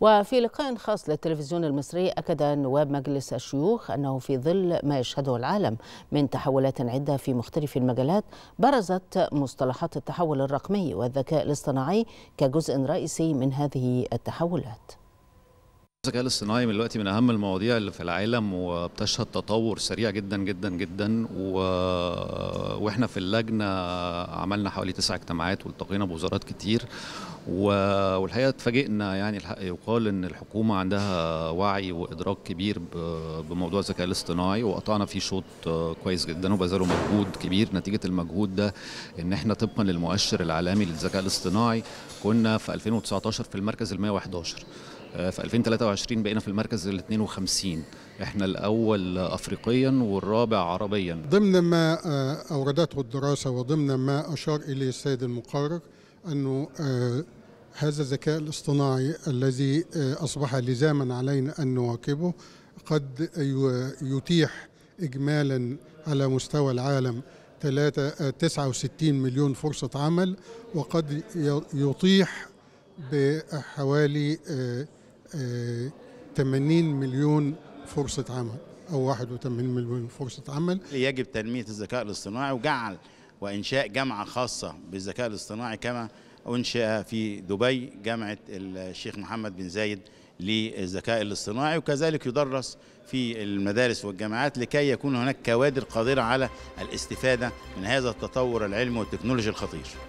وفي لقاء خاص للتلفزيون المصري أكد نواب مجلس الشيوخ أنه في ظل ما يشهده العالم من تحولات عدة في مختلف المجالات برزت مصطلحات التحول الرقمي والذكاء الاصطناعي كجزء رئيسي من هذه التحولات الذكاء الاصطناعي من دلوقتي من اهم المواضيع اللي في العالم وبتشهد تطور سريع جدا جدا جدا و... واحنا في اللجنه عملنا حوالي تسع اجتماعات والتقينا بوزارات كتير و... والحقيقه اتفاجئنا يعني الحق يقال ان الحكومه عندها وعي وادراك كبير ب... بموضوع الذكاء الاصطناعي وقطعنا فيه شوط كويس جدا وبذلوا مجهود كبير نتيجه المجهود ده ان احنا طبقا للمؤشر العالمي للذكاء الاصطناعي كنا في 2019 في المركز ال 111 آه، في 2023 بقينا في المركز ال 52 احنا الاول افريقيا والرابع عربيا ضمن ما آه، اوردته الدراسه وضمن ما اشار اليه السيد المقرر انه آه، هذا الذكاء الاصطناعي الذي اصبح لزاما علينا ان نواكبه قد يتيح اجمالا على مستوى العالم 69 مليون فرصه عمل وقد يطيح بحوالي 80 مليون فرصة عمل أو 81 مليون فرصة عمل يجب تنمية الذكاء الاصطناعي وجعل وإنشاء جامعة خاصة بالذكاء الاصطناعي كما أنشأ في دبي جامعة الشيخ محمد بن زايد للذكاء الاصطناعي وكذلك يدرس في المدارس والجامعات لكي يكون هناك كوادر قادرة على الاستفادة من هذا التطور العلمي والتكنولوجي الخطير